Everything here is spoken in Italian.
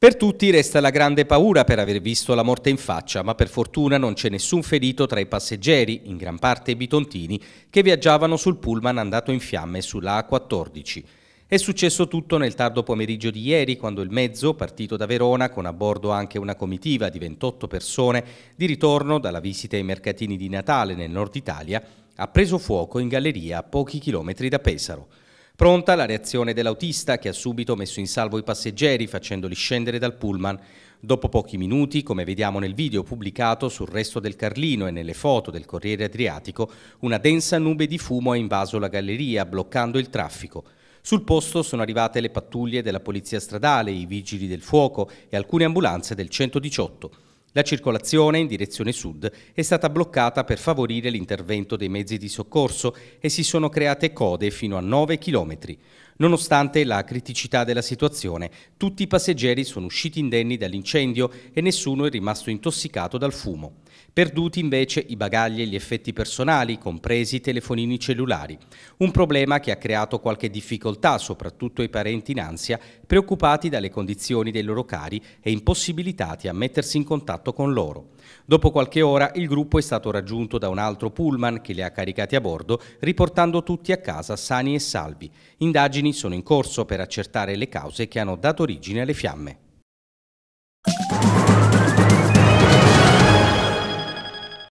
Per tutti resta la grande paura per aver visto la morte in faccia, ma per fortuna non c'è nessun ferito tra i passeggeri, in gran parte bitontini, che viaggiavano sul pullman andato in fiamme sulla A14. È successo tutto nel tardo pomeriggio di ieri, quando il mezzo, partito da Verona, con a bordo anche una comitiva di 28 persone, di ritorno dalla visita ai mercatini di Natale nel nord Italia, ha preso fuoco in galleria a pochi chilometri da Pesaro. Pronta la reazione dell'autista che ha subito messo in salvo i passeggeri facendoli scendere dal pullman. Dopo pochi minuti, come vediamo nel video pubblicato sul resto del Carlino e nelle foto del Corriere Adriatico, una densa nube di fumo ha invaso la galleria, bloccando il traffico. Sul posto sono arrivate le pattuglie della Polizia Stradale, i Vigili del Fuoco e alcune ambulanze del 118. La circolazione in direzione sud è stata bloccata per favorire l'intervento dei mezzi di soccorso e si sono create code fino a 9 chilometri. Nonostante la criticità della situazione, tutti i passeggeri sono usciti indenni dall'incendio e nessuno è rimasto intossicato dal fumo. Perduti invece i bagagli e gli effetti personali, compresi i telefonini cellulari. Un problema che ha creato qualche difficoltà, soprattutto ai parenti in ansia, preoccupati dalle condizioni dei loro cari e impossibilitati a mettersi in contatto con loro. Dopo qualche ora il gruppo è stato raggiunto da un altro pullman che li ha caricati a bordo, riportando tutti a casa sani e salvi. Indagini sono in corso per accertare le cause che hanno dato origine alle fiamme.